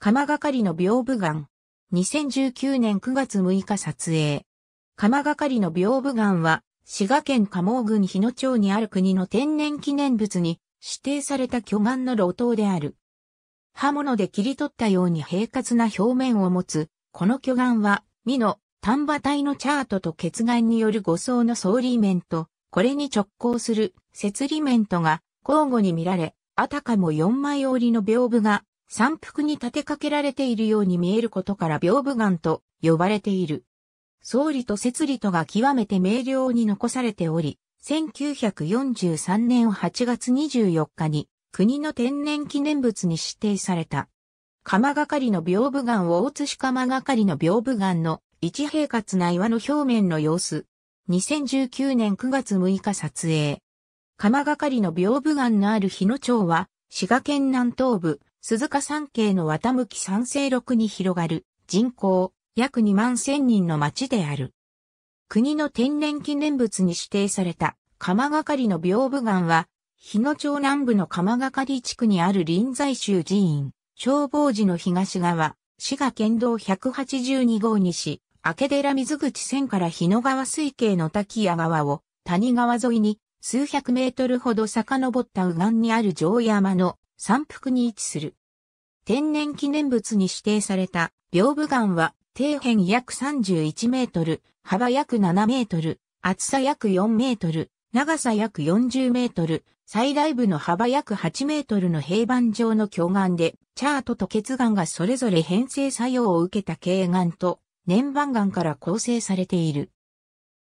鎌がかりの屏風岩。2019年9月6日撮影。鎌がかりの屏風岩は、滋賀県加茂郡日野町にある国の天然記念物に指定された巨岩の露頭である。刃物で切り取ったように平滑な表面を持つ、この巨岩は、美の丹波体のチャートと血岩による五層の総リーと、これに直行する節リメントが交互に見られ、あたかも四枚折りの屏風が山腹に立てかけられているように見えることから屏風岩と呼ばれている。総理と節理とが極めて明瞭に残されており、1943年8月24日に国の天然記念物に指定された。鎌かりの屏風岩を大津鎌りの屏風岩の一平滑な岩の表面の様子。2019年9月6日撮影。鎌かりの屏風岩のある日野町は滋賀県南東部鈴鹿山系の綿向き三省六に広がる人口約2万千人の町である。国の天然記念物に指定された鎌がかりの屏風岩は、日野町南部の鎌がかり地区にある臨済宗寺院、消防寺の東側、滋賀県道182号西、明寺水口線から日野川水系の滝谷川を谷川沿いに数百メートルほど遡った右岸にある城山の山腹に位置する。天然記念物に指定された屏風岩は底辺約31メートル、幅約7メートル、厚さ約4メートル、長さ約40メートル、最大部の幅約8メートルの平板状の巨岩で、チャートと結岩がそれぞれ編成作用を受けた軽岩と粘板岩から構成されている。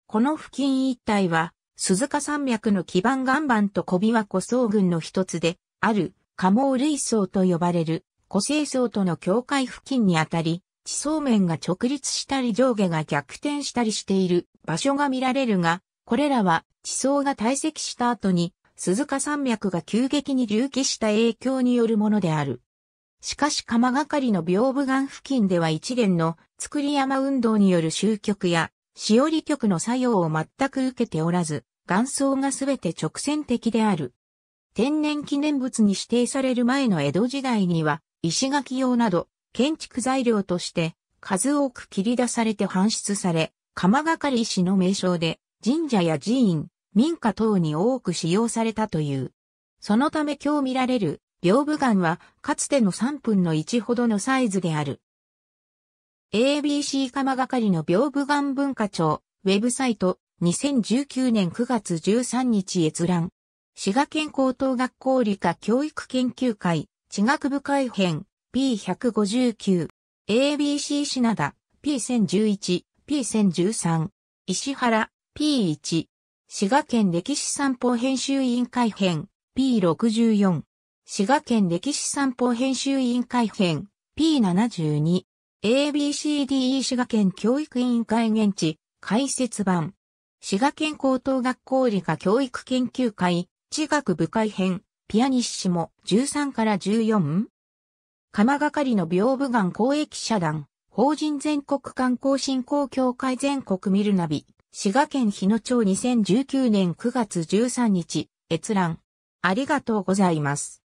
この付近一帯は、鈴鹿山脈の基盤岩盤と小琵琶湖総群の一つで、ある下毛類層と呼ばれる、個性層との境界付近にあたり、地層面が直立したり上下が逆転したりしている場所が見られるが、これらは地層が堆積した後に、鈴鹿山脈が急激に隆起した影響によるものである。しかし鎌がかりの屏風岩付近では一連の造り山運動による終局や、しおり局の作用を全く受けておらず、岩層がすべて直線的である。天然記念物に指定される前の江戸時代には、石垣用など、建築材料として、数多く切り出されて搬出され、鎌掛石の名称で、神社や寺院、民家等に多く使用されたという。そのため今日見られる、屏風岩は、かつての3分の1ほどのサイズである。ABC 鎌掛の屏風岩文化庁、ウェブサイト、2019年9月13日閲覧。滋賀県高等学校理科教育研究会、地学部改編、P159、ABC 品田、P1011、P1013、石原、P1、滋賀県歴史散歩編集委員会編、P64、滋賀県歴史散歩編集委員会編、P72、ABCDE 滋賀県教育委員会現地、解説版、滋賀県高等学校理科教育研究会、地学部改編、ピアニッシモ、13から 14? 鎌がかりの屏風岩公益社団、法人全国観光振興協会全国見るナビ、滋賀県日野町2019年9月13日、閲覧。ありがとうございます。